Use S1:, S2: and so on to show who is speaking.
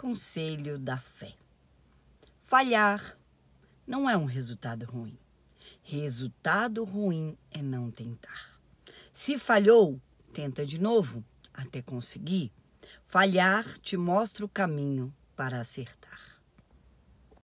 S1: Conselho da fé: falhar não é um resultado ruim. Resultado ruim é não tentar. Se falhou, tenta de novo até conseguir. Falhar te mostra o caminho para acertar.